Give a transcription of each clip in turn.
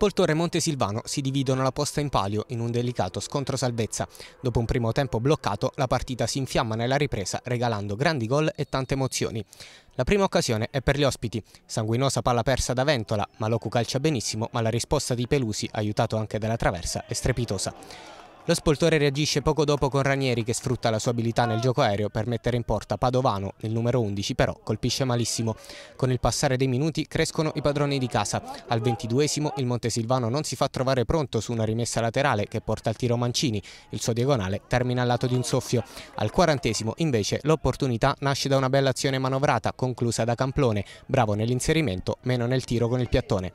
Spoltore e Montesilvano si dividono la posta in palio in un delicato scontro salvezza. Dopo un primo tempo bloccato, la partita si infiamma nella ripresa regalando grandi gol e tante emozioni. La prima occasione è per gli ospiti. Sanguinosa palla persa da Ventola, Maloku calcia benissimo, ma la risposta di Pelusi, aiutato anche dalla traversa, è strepitosa. Lo spoltore reagisce poco dopo con Ranieri che sfrutta la sua abilità nel gioco aereo per mettere in porta Padovano, il numero 11 però colpisce malissimo. Con il passare dei minuti crescono i padroni di casa. Al 22esimo il Montesilvano non si fa trovare pronto su una rimessa laterale che porta al tiro Mancini, il suo diagonale termina al lato di un soffio. Al 40esimo invece l'opportunità nasce da una bella azione manovrata conclusa da Camplone, bravo nell'inserimento, meno nel tiro con il piattone.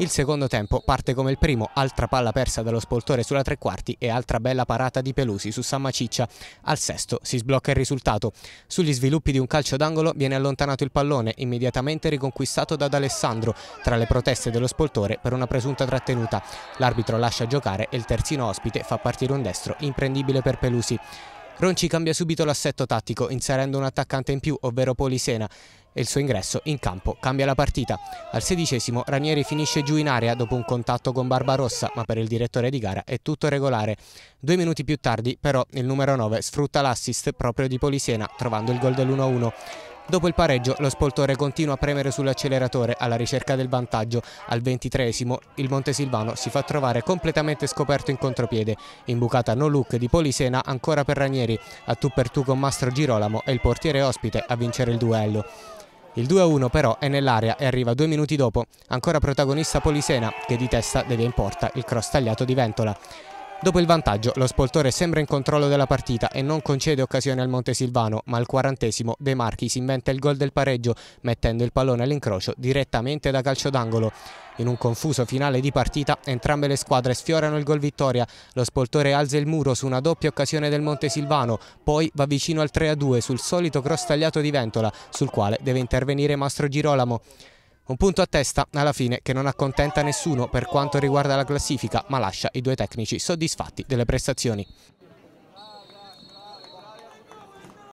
Il secondo tempo parte come il primo, altra palla persa dallo spoltore sulla tre quarti e altra bella parata di Pelusi su Samma Ciccia. Al sesto si sblocca il risultato. Sugli sviluppi di un calcio d'angolo viene allontanato il pallone, immediatamente riconquistato da D'Alessandro, tra le proteste dello spoltore per una presunta trattenuta. L'arbitro lascia giocare e il terzino ospite fa partire un destro imprendibile per Pelusi. Ronci cambia subito l'assetto tattico inserendo un attaccante in più, ovvero Polisena, e il suo ingresso in campo cambia la partita. Al sedicesimo Ranieri finisce giù in area dopo un contatto con Barbarossa, ma per il direttore di gara è tutto regolare. Due minuti più tardi però il numero 9 sfrutta l'assist proprio di Polisena trovando il gol dell'1-1. Dopo il pareggio lo spoltore continua a premere sull'acceleratore alla ricerca del vantaggio. Al ventitreesimo il Montesilvano si fa trovare completamente scoperto in contropiede. Imbucata no look di Polisena ancora per Ranieri, a tu per tu con Mastro Girolamo e il portiere ospite a vincere il duello. Il 2-1 però è nell'area e arriva due minuti dopo, ancora protagonista Polisena che di testa devia in porta il cross tagliato di Ventola. Dopo il vantaggio, lo spoltore sembra in controllo della partita e non concede occasione al Montesilvano, ma al quarantesimo De Marchi si inventa il gol del pareggio, mettendo il pallone all'incrocio direttamente da calcio d'angolo. In un confuso finale di partita, entrambe le squadre sfiorano il gol vittoria. Lo spoltore alza il muro su una doppia occasione del Montesilvano, poi va vicino al 3-2 sul solito cross tagliato di Ventola, sul quale deve intervenire Mastro Girolamo. Un punto a testa alla fine che non accontenta nessuno per quanto riguarda la classifica ma lascia i due tecnici soddisfatti delle prestazioni.